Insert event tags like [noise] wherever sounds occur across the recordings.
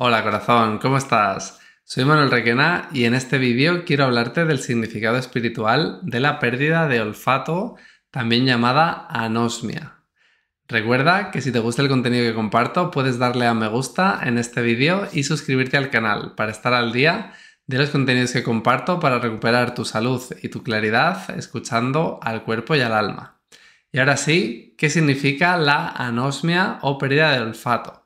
Hola corazón, ¿cómo estás? Soy Manuel Requena y en este vídeo quiero hablarte del significado espiritual de la pérdida de olfato, también llamada anosmia. Recuerda que si te gusta el contenido que comparto puedes darle a me gusta en este vídeo y suscribirte al canal para estar al día de los contenidos que comparto para recuperar tu salud y tu claridad escuchando al cuerpo y al alma. Y ahora sí, ¿qué significa la anosmia o pérdida de olfato?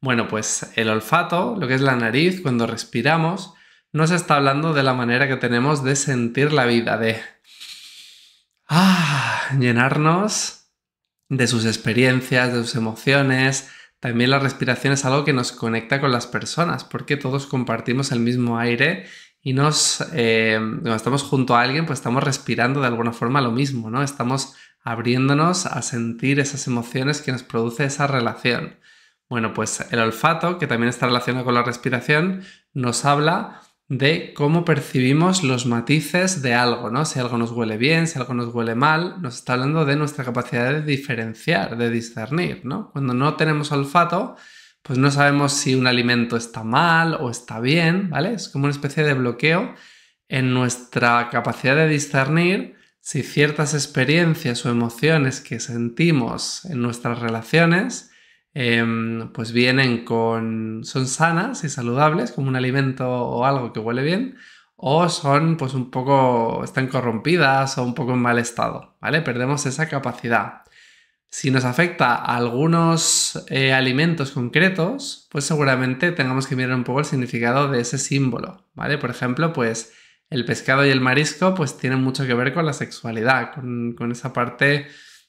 Bueno, pues el olfato, lo que es la nariz, cuando respiramos, nos está hablando de la manera que tenemos de sentir la vida, de ah, llenarnos de sus experiencias, de sus emociones. También la respiración es algo que nos conecta con las personas, porque todos compartimos el mismo aire y nos, eh, cuando estamos junto a alguien, pues estamos respirando de alguna forma lo mismo, ¿no? Estamos abriéndonos a sentir esas emociones que nos produce esa relación. Bueno, pues el olfato, que también está relacionado con la respiración, nos habla de cómo percibimos los matices de algo, ¿no? Si algo nos huele bien, si algo nos huele mal, nos está hablando de nuestra capacidad de diferenciar, de discernir, ¿no? Cuando no tenemos olfato, pues no sabemos si un alimento está mal o está bien, ¿vale? Es como una especie de bloqueo en nuestra capacidad de discernir si ciertas experiencias o emociones que sentimos en nuestras relaciones Em, pues vienen con, son sanas y saludables, como un alimento o algo que huele bien, o son pues un poco, están corrompidas o un poco en mal estado, ¿vale? Perdemos esa capacidad. Si nos afecta a algunos eh, alimentos concretos, pues seguramente tengamos que mirar un poco el significado de ese símbolo, ¿vale? Por ejemplo, pues el pescado y el marisco pues tienen mucho que ver con la sexualidad, con, con esa parte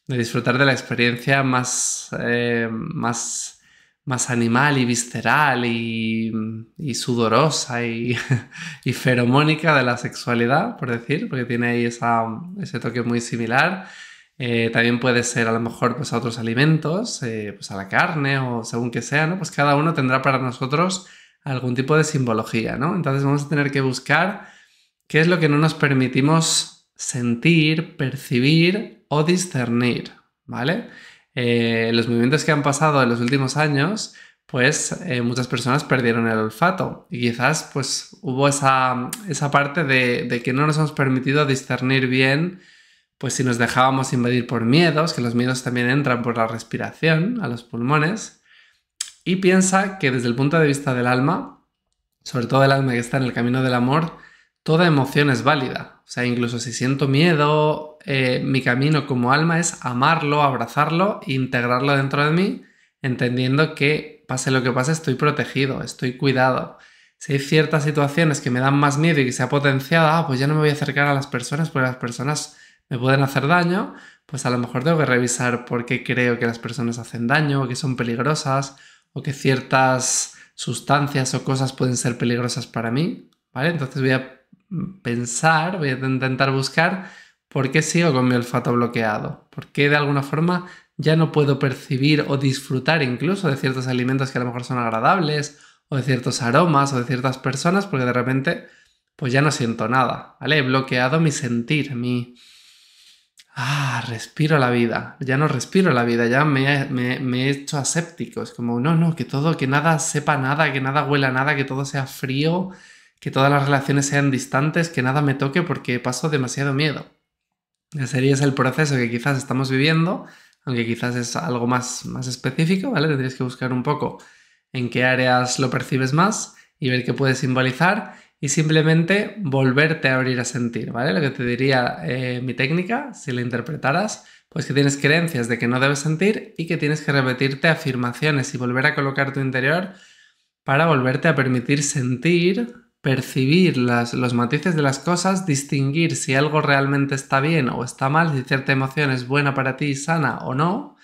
de disfrutar de la experiencia más, eh, más, más animal y visceral y, sudorosa [laughs] y, feromónica de la sexualidad, por decir, porque tiene ahí ese toque muy similar. Eh, también puede ser a lo mejor pues, a otros alimentos, eh, pues a la carne o según que sea, ¿no? Pues cada uno tendrá para nosotros algún tipo de simbología, ¿no? Entonces vamos a tener que buscar qué es lo que no nos permitimos sentir, percibir o discernir, ¿vale? Eh, los movimientos que han pasado en los últimos años, pues eh, muchas personas perdieron el olfato y quizás pues hubo esa, parte de, que no nos hemos permitido discernir bien, pues si nos dejábamos invadir por miedos, que los miedos también entran por la respiración a los pulmones, y piensa que desde el punto de vista del alma, sobre todo el alma que está en el camino del amor, toda emoción es válida. O sea, incluso si siento miedo, eh, mi camino como alma es amarlo, abrazarlo, integrarlo dentro de mí, entendiendo que pase lo que pase, estoy protegido, estoy cuidado. Si hay ciertas situaciones que me dan más miedo y que se ha potenciado, ah, pues ya no me voy a acercar a las personas porque las personas me pueden hacer daño, pues a lo mejor tengo que revisar por qué creo que las personas hacen daño, o que son peligrosas, o que ciertas sustancias o cosas pueden ser peligrosas para mí, ¿vale? Entonces voy a pensar, voy a intentar buscar por qué sigo con mi olfato bloqueado, por qué de alguna forma ya no puedo percibir o disfrutar incluso de ciertos alimentos que a lo mejor son agradables o de ciertos aromas o de ciertas personas porque de repente pues ya no siento nada, ¿vale? He bloqueado mi sentir, mi... Ah, respiro la vida, ya no respiro la vida, ya me, me, he hecho aséptico, es como, no, no, que todo, que nada sepa nada, que nada huela nada, que todo sea frío, que todas las relaciones sean distantes, que nada me toque porque paso demasiado miedo. Ese es el proceso que quizás estamos viviendo, aunque quizás es algo más, más específico, ¿vale? Tendrías que buscar un poco en qué áreas lo percibes más y ver qué puede simbolizar y simplemente volverte a abrir a sentir, ¿vale? Lo que te diría eh, mi técnica, si la interpretaras, pues que tienes creencias de que no debes sentir y que tienes que repetirte afirmaciones y volver a colocar tu interior para volverte a permitir sentir percibir las, los matices de las cosas, distinguir si algo realmente está bien o está mal, si cierta emoción es buena para ti, sana o no,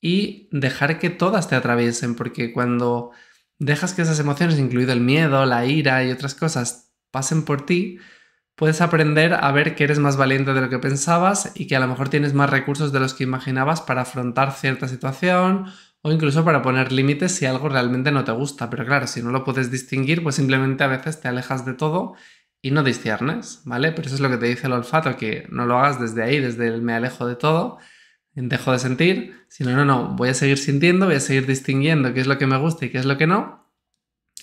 y dejar que todas te atraviesen, porque cuando dejas que esas emociones, incluido el miedo, la ira y otras cosas, pasen por ti, puedes aprender a ver que eres más valiente de lo que pensabas y que a lo mejor tienes más recursos de los que imaginabas para afrontar cierta situación o incluso para poner límites si algo realmente no te gusta. Pero claro, si no lo puedes distinguir, pues simplemente a veces te alejas de todo y no disciernes, ¿vale? Pero eso es lo que te dice el olfato, que no lo hagas desde ahí, desde el me alejo de todo, dejo de sentir, sino no, no, voy a seguir sintiendo, voy a seguir distinguiendo qué es lo que me gusta y qué es lo que no,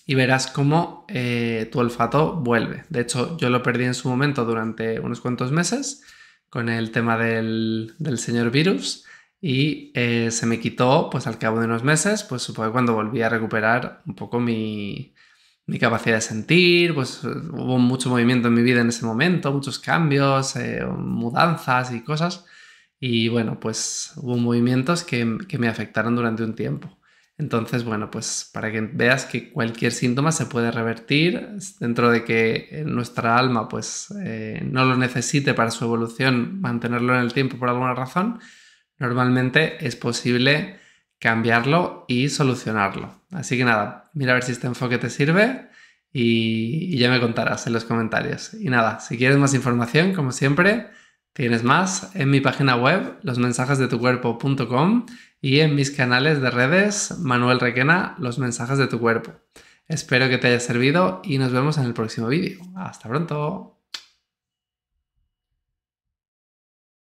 y verás cómo eh, tu olfato vuelve. De hecho, yo lo perdí en su momento durante unos cuantos meses con el tema del, del señor virus y eh, se me quitó pues al cabo de unos meses, pues que cuando volví a recuperar un poco mi, capacidad de sentir, pues hubo mucho movimiento en mi vida en ese momento, muchos cambios, eh, mudanzas y cosas. Y bueno, pues hubo movimientos que, me afectaron durante un tiempo. Entonces, bueno, pues para que veas que cualquier síntoma se puede revertir dentro de que eh, nuestra alma pues no lo necesite para su evolución, mantenerlo en el tiempo por alguna razón, normalmente es posible cambiarlo y solucionarlo. Así que nada, mira a ver si este enfoque te sirve y, ya me contarás en los comentarios. Y nada, si quieres más información, como siempre, tienes más en mi página web, losmensajesdetucuerpo.com y en mis canales de redes, Manuel Requena, Los Mensajes de tu Cuerpo. Espero que te haya servido y nos vemos en el próximo vídeo. Hasta pronto.